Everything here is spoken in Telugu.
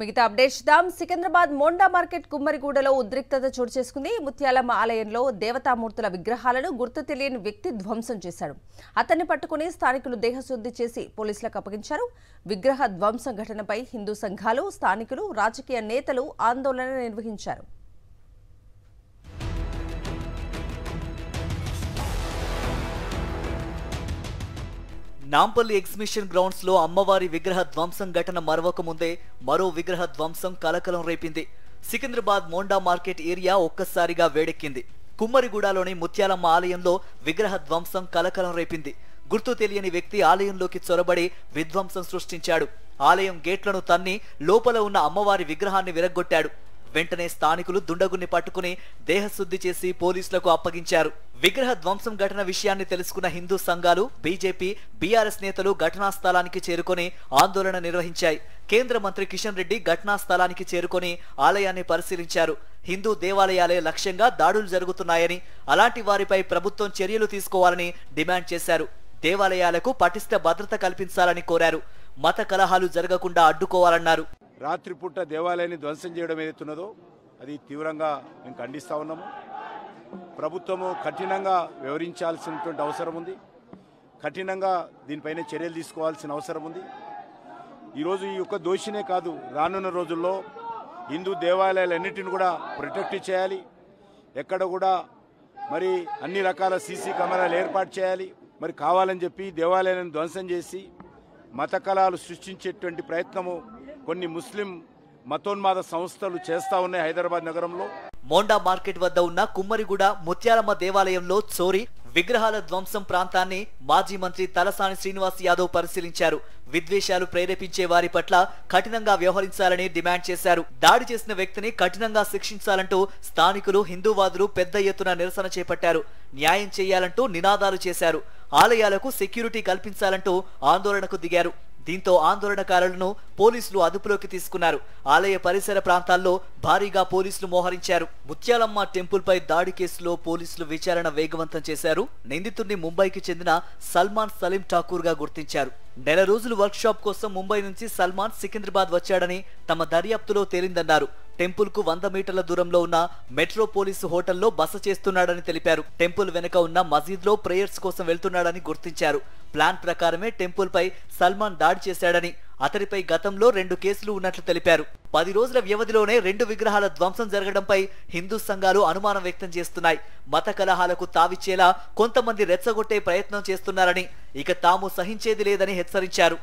మిగతా అప్డేట్స్ దాం సికింద్రాబాద్ మోండా మార్కెట్ కుమ్మరిగూడలో ఉద్రిక్తత చోటు చేసుకుంది ముత్యాలమ్మ ఆలయంలో దేవతామూర్తుల విగ్రహాలను గుర్తు తెలియని వ్యక్తి ధ్వంసం చేశాడు అతన్ని పట్టుకుని స్థానికులు దేహశుద్ధి చేసి పోలీసులకు అప్పగించారు విగ్రహ ధ్వంసం ఘటనపై హిందూ సంఘాలు స్థానికులు రాజకీయ నేతలు ఆందోళన నిర్వహించారు నాంపల్లి ఎగ్జిబిషన్ గ్రౌండ్స్ లో అమ్మవారి విగ్రహ ధ్వంసం ఘటన మరవక ముందే మరో విగ్రహ ధ్వంసం కలకలం రేపింది సికింద్రాబాద్ మోండా మార్కెట్ ఏరియా ఒక్కసారిగా వేడెక్కింది కుమ్మరిగూడలోని ముత్యాలమ్మ ఆలయంలో విగ్రహ ధ్వంసం కలకలం రేపింది గుర్తు తెలియని వ్యక్తి ఆలయంలోకి చొరబడి విధ్వంసం సృష్టించాడు ఆలయం గేట్లను తన్ని లోపల ఉన్న అమ్మవారి విగ్రహాన్ని విరగ్గొట్టాడు వెంటనే స్థానికులు దుండగుని పట్టుకుని దేహశుద్ధి చేసి పోలీసులకు అప్పగించారు విగ్రహ ధ్వంసం ఘటన విషయాన్ని తెలుసుకున్న హిందూ సంఘాలు బీజేపీ బీఆర్ఎస్ నేతలు ఘటనా స్థలానికి చేరుకొని ఆందోళన నిర్వహించాయి కేంద్ర మంత్రి కిషన్ రెడ్డి ఘటనా స్థలానికి చేరుకొని ఆలయాన్ని పరిశీలించారు హిందూ దేవాలయాలే లక్ష్యంగా దాడులు జరుగుతున్నాయని అలాంటి వారిపై ప్రభుత్వం చర్యలు తీసుకోవాలని డిమాండ్ చేశారు దేవాలయాలకు పటిష్ట భద్రత కల్పించాలని కోరారు మత కలహాలు జరగకుండా అడ్డుకోవాలన్నారు రాత్రిపూట దేవాలయాన్ని ధ్వంసం చేయడం ఏదైతున్నదో అది తీవ్రంగా మేము ఖండిస్తూ ఉన్నాము ప్రభుత్వము కఠినంగా వ్యవహరించాల్సినటువంటి అవసరం ఉంది కఠినంగా దీనిపైన చర్యలు తీసుకోవాల్సిన అవసరం ఉంది ఈరోజు ఈ యొక్క దోషినే కాదు రానున్న రోజుల్లో హిందూ దేవాలయాలన్నింటిని కూడా ప్రొటెక్ట్ చేయాలి ఎక్కడ కూడా మరి అన్ని రకాల సీసీ కెమెరాలు ఏర్పాటు చేయాలి మరి కావాలని చెప్పి దేవాలయాలను ధ్వంసం చేసి మత కళాలు సృష్టించేటువంటి ప్రయత్నము కొన్ని ముస్లిం మతోన్మాద సంస్థలు చేస్తా ఉన్నాయి హైదరాబాద్ నగరంలో మోండా మార్కెట్ వద్ద ఉన్న కుమ్మరిగూడ ముత్యాలమ్మ దేవాలయంలో చోరీ విగ్రహాల ధ్వంసం ప్రాంతాన్ని మాజీ మంత్రి తలసాని శ్రీనివాస్ యాదవ్ పరిశీలించారు విద్వేషాలు ప్రేరేపించే వారి పట్ల కఠినంగా వ్యవహరించాలని డిమాండ్ చేశారు దాడి చేసిన వ్యక్తిని కఠినంగా శిక్షించాలంటూ స్థానికులు హిందూవాదులు పెద్ద ఎత్తున నిరసన చేపట్టారు న్యాయం చేయాలంటూ నినాదాలు చేశారు ఆలయాలకు సెక్యూరిటీ కల్పించాలంటూ ఆందోళనకు దిగారు దీంతో ఆందోళనకారులను పోలీసులు అదుపులోకి తీసుకున్నారు ఆలయ పరిసర ప్రాంతాల్లో భారీగా పోలీసులు మోహరించారు ముత్యాలమ్మ టెంపుల్పై దాడి కేసులో పోలీసులు విచారణ వేగవంతం చేశారు నిందితుడిని ముంబైకి చెందిన సల్మాన్ సలీం ఠాకూర్గా గుర్తించారు నెల రోజులు వర్క్షాప్ కోసం ముంబై నుంచి సల్మాన్ సికింద్రాబాద్ వచ్చాడని తమ దర్యాప్తులో తేలిందన్నారు టెంపుల్ కు వంద మీటర్ల దూరంలో ఉన్న పోలీసు హోటల్లో బస చేస్తున్నాడని తెలిపారు టెంపుల్ వెనుక ఉన్న మసీద్ లో ప్రేయర్స్ కోసం వెళ్తున్నాడని గుర్తించారు ప్లాన్ ప్రకారమే టెంపుల్ పై సల్మాన్ దాడి చేశాడని అతడిపై గతంలో రెండు కేసులు ఉన్నట్లు తెలిపారు పది రోజుల వ్యవధిలోనే రెండు విగ్రహాల ధ్వంసం జరగడంపై హిందూ సంఘాలు అనుమానం వ్యక్తం చేస్తున్నాయి మత కలహాలకు తావిచ్చేలా కొంతమంది రెచ్చగొట్టే ప్రయత్నం చేస్తున్నారని ఇక తాము సహించేది లేదని హెచ్చరించారు